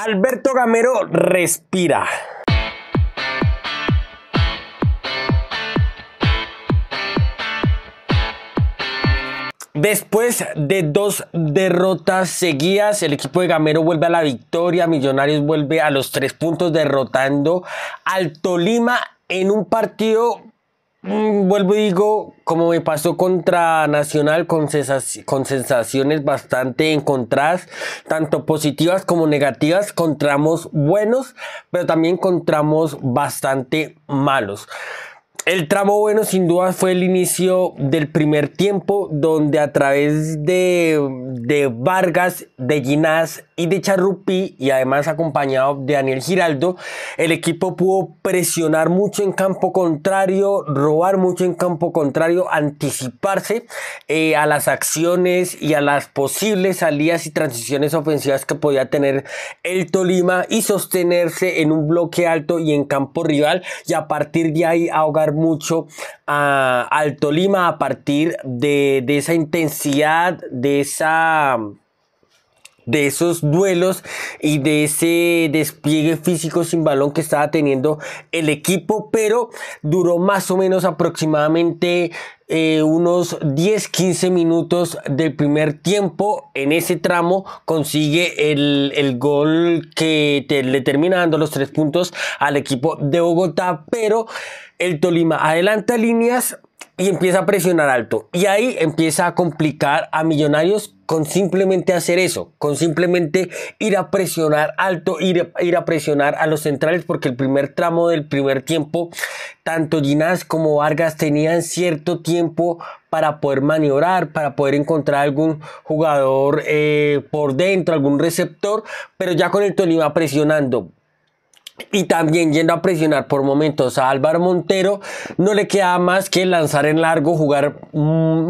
Alberto Gamero respira. Después de dos derrotas seguidas, el equipo de Gamero vuelve a la victoria, Millonarios vuelve a los tres puntos derrotando al Tolima en un partido Mm, vuelvo y digo, como me pasó contra Nacional, con, sensaciones bastante encontradas, tanto positivas como negativas, encontramos buenos, pero también encontramos bastante malos. El tramo bueno sin duda fue el inicio del primer tiempo donde a través de, Vargas, de Ginás y de Charrupi y además acompañado de Daniel Giraldo, el equipo pudo presionar mucho en campo contrario, robar mucho en campo contrario, anticiparse eh, a las acciones y a las posibles salidas y transiciones ofensivas que podía tener el Tolima y sostenerse en un bloque alto y en campo rival y a partir de ahí ahogar mucho a, al Tolima a partir de, de esa intensidad, de esa de esos duelos y de ese despliegue físico sin balón que estaba teniendo el equipo, pero duró más o menos aproximadamente eh, unos 10-15 minutos del primer tiempo. En ese tramo consigue el, el gol que le termina dando los tres puntos al equipo de Bogotá, pero el Tolima adelanta líneas y empieza a presionar alto. Y ahí empieza a complicar a Millonarios con simplemente hacer eso, con simplemente ir a presionar alto, ir a, ir a presionar a los centrales, porque el primer tramo del primer tiempo, tanto Ginás como Vargas tenían cierto tiempo para poder maniobrar, para poder encontrar algún jugador eh, por dentro, algún receptor, pero ya con el Tolima presionando, y también yendo a presionar por momentos a Álvaro Montero, no le queda más que lanzar en largo, jugar mm,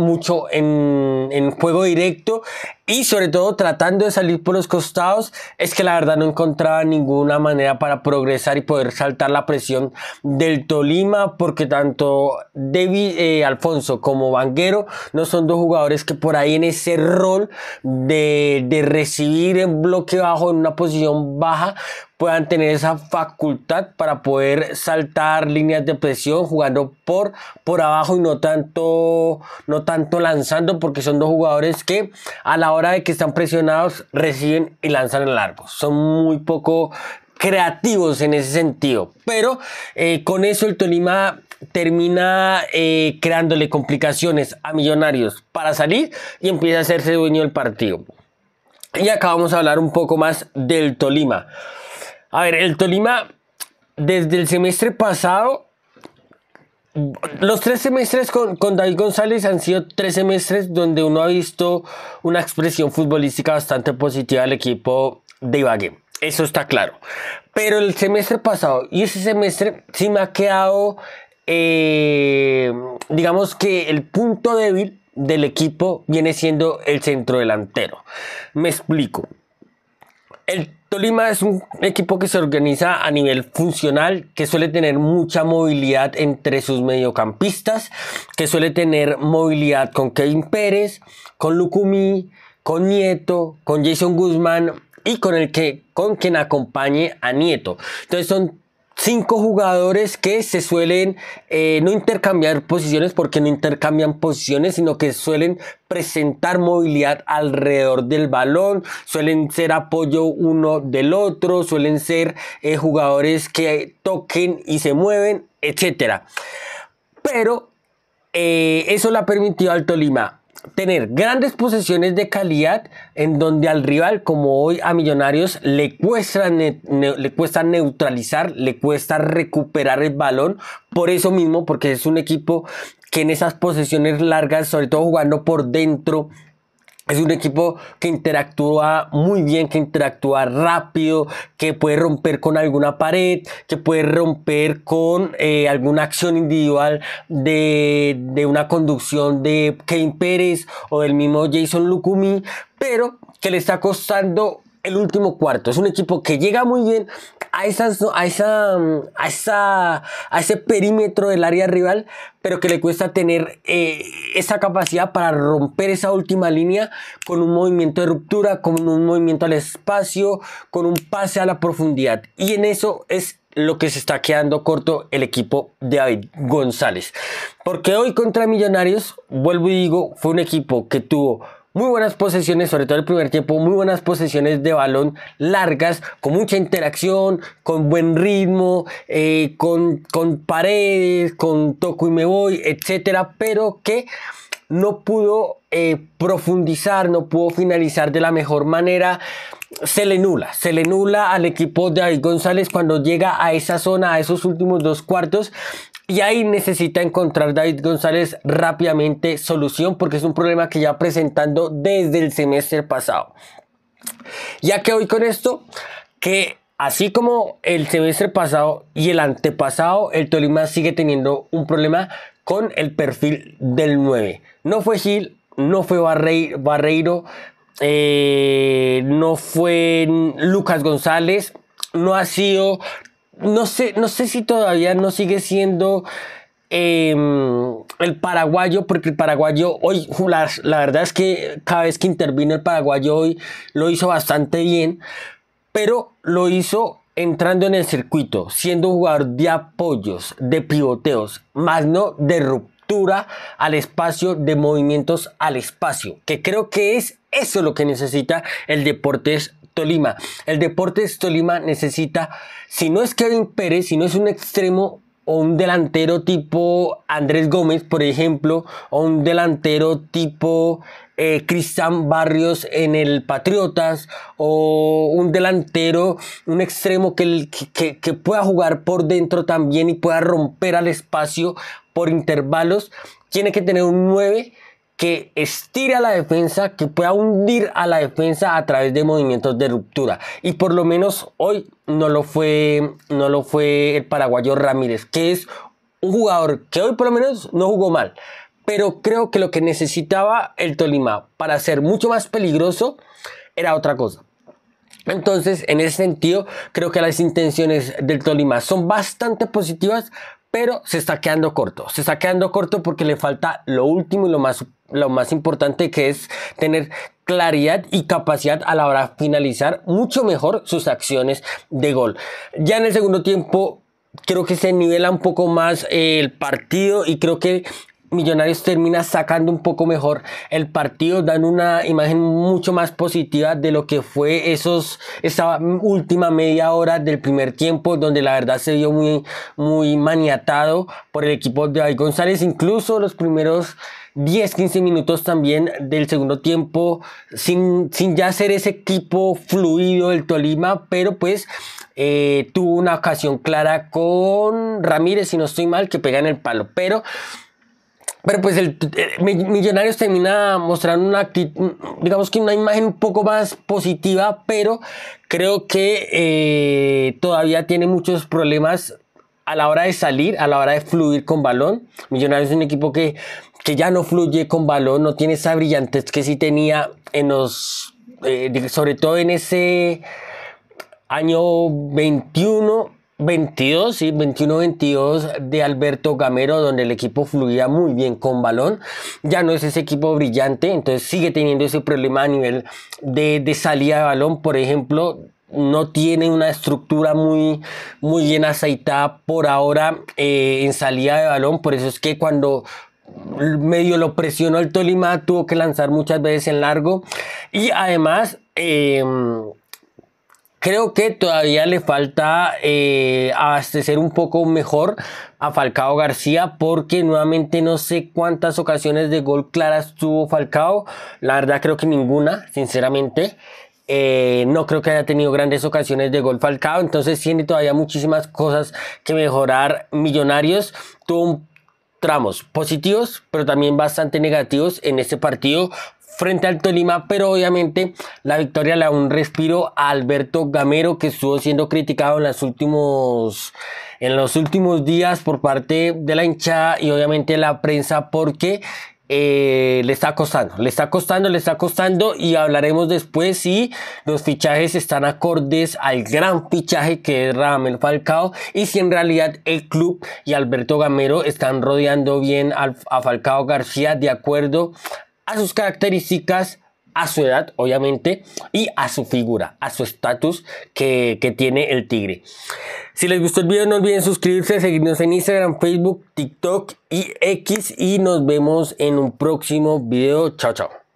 mucho en, en, juego directo y sobre todo tratando de salir por los costados, es que la verdad no encontraba ninguna manera para progresar y poder saltar la presión del Tolima, porque tanto David eh, Alfonso como Vanguero no son dos jugadores que por ahí en ese rol de, recibir en bloque bajo, en una posición baja, puedan tener esa facultad para poder saltar líneas de presión jugando por, por abajo y no tanto, no tanto lanzando, porque son dos jugadores que a la hora hora de que están presionados, reciben y lanzan el largo. Son muy poco creativos en ese sentido. Pero eh, con eso el Tolima termina eh, creándole complicaciones a Millonarios para salir y empieza a hacerse dueño del partido. Y acá vamos a hablar un poco más del Tolima. A ver, el Tolima desde el semestre pasado los tres semestres con, David González han sido tres semestres donde uno ha visto una expresión futbolística bastante positiva del equipo de Ibagué. Eso está claro. Pero el semestre pasado y ese semestre sí me ha quedado, eh, digamos que el punto débil del equipo viene siendo el centro delantero. Me explico. El Tolima es un equipo que se organiza a nivel funcional, que suele tener mucha movilidad entre sus mediocampistas, que suele tener movilidad con Kevin Pérez, con Lucumí, con Nieto, con Jason Guzmán y con el que con quien acompañe a Nieto. Entonces son cinco jugadores que se suelen eh, no intercambiar posiciones porque no intercambian posiciones, sino que suelen presentar movilidad alrededor del balón, suelen ser apoyo uno del otro, suelen ser eh, jugadores que toquen y se mueven, etc. Pero eh, eso le ha permitido al Tolima tener grandes posesiones de calidad en donde al rival, como hoy a Millonarios, le cuesta, le cuesta neutralizar, le cuesta recuperar el balón. Por eso mismo, porque es un equipo que en esas posesiones largas, sobre todo jugando por dentro, es un equipo que interactúa muy bien, que interactúa rápido, que puede romper con alguna pared, que puede romper con eh, alguna acción individual de, de, una conducción de Kane Pérez o del mismo Jason Lukumi, pero que le está costando el último cuarto. Es un equipo que llega muy bien a, a, esa, a, esa, a ese perímetro del área rival, pero que le cuesta tener eh, esa capacidad para romper esa última línea con un movimiento de ruptura, con un movimiento al espacio, con un pase a la profundidad. Y en eso es lo que se está quedando corto el equipo de David González. Porque hoy contra Millonarios, vuelvo y digo, fue un equipo que tuvo muy buenas posesiones, sobre todo el primer tiempo, muy buenas posesiones de balón largas, con mucha interacción, con buen ritmo, eh, con, con paredes, con toco y me voy, etcétera, pero que no pudo eh, profundizar, no pudo finalizar de la mejor manera. Se le nula, se le nula al equipo de David González cuando llega a esa zona, a esos últimos dos cuartos. Y ahí necesita encontrar David González rápidamente solución porque es un problema que ya presentando desde el semestre pasado. Ya que hoy con esto, que así como el semestre pasado y el antepasado, el Tolima sigue teniendo un problema con el perfil del 9. No fue Gil, no fue Barreiro, eh, no fue Lucas González, no ha sido, no sé, no sé si todavía no sigue siendo em, el paraguayo, porque el paraguayo hoy, la, verdad es que cada vez que intervino el paraguayo hoy lo hizo bastante bien, pero lo hizo entrando en el circuito, siendo un jugador de apoyos, de pivoteos, más no de ruptura al espacio, de movimientos al espacio, que creo que es eso lo que necesita el Deportes Tolima. El Deportes Tolima necesita, si no es Kevin Pérez, si no es un extremo o un delantero tipo Andrés Gómez, por ejemplo, o un delantero tipo eh, Cristian Barrios en el Patriotas o un delantero, un extremo que, que, pueda jugar por dentro también y pueda romper al espacio por intervalos, tiene que tener un 9 que estire a la defensa, que pueda hundir a la defensa a través de movimientos de ruptura. Y por lo menos hoy no lo fue, no lo fue el paraguayo Ramírez, que es un jugador que hoy por lo menos no jugó mal, pero creo que lo que necesitaba el Tolima para ser mucho más peligroso era otra cosa. Entonces, en ese sentido, creo que las intenciones del Tolima son bastante positivas, pero se está quedando corto. Se está quedando corto porque le falta lo último y lo más, lo más importante que es tener claridad y capacidad a la hora de finalizar mucho mejor sus acciones de gol. Ya en el segundo tiempo creo que se nivela un poco más el partido y creo que Millonarios termina sacando un poco mejor el partido, dan una imagen mucho más positiva de lo que fue esos, esa última media hora del primer tiempo, donde la verdad se vio muy, muy maniatado por el equipo de ay González. Incluso los primeros 10, 15 minutos también del segundo tiempo, sin, sin ya ser ese equipo fluido del Tolima, pero pues eh, tuvo una ocasión clara con Ramírez, si no estoy mal, que pega en el palo. Pero pero pues el, eh, Millonarios termina mostrando una digamos que una imagen un poco más positiva, pero creo que eh, todavía tiene muchos problemas a la hora de salir, a la hora de fluir con balón. Millonarios es un equipo que, que ya no fluye con balón, no tiene esa brillantez que sí tenía en los, eh, sobre todo en ese año 21 22, sí, 21-22 de Alberto Gamero, donde el equipo fluía muy bien con balón. Ya no es ese equipo brillante, entonces sigue teniendo ese problema a nivel de, salida de balón, por ejemplo. No tiene una estructura muy, muy bien aceitada por ahora eh, en salida de balón. Por eso es que cuando medio lo presionó el Tolima, tuvo que lanzar muchas veces en largo. Y además, em, Creo que todavía le falta eh, abastecer un poco mejor a Falcao García porque nuevamente no sé cuántas ocasiones de gol claras tuvo Falcao. La verdad creo que ninguna, sinceramente. Eh, no creo que haya tenido grandes ocasiones de gol Falcao. Entonces tiene todavía muchísimas cosas que mejorar Millonarios. Tuvo tramos positivos, pero también bastante negativos en este partido frente al Tolima, pero obviamente la victoria le da un respiro a Alberto Gamero que estuvo siendo criticado en los últimos en los últimos días por parte de la hinchada y obviamente la prensa porque eh, le está costando, le está costando, le está costando y hablaremos después si los fichajes están acordes al gran fichaje que es Ramel Falcao y si en realidad el club y Alberto Gamero están rodeando bien a Falcao García de acuerdo a sus características, a su edad, obviamente, y a su figura, a su estatus que, tiene el tigre. Si les gustó el video, no olviden suscribirse, seguirnos en Instagram, Facebook, TikTok y X. Y nos vemos en un próximo video. Chao, chao.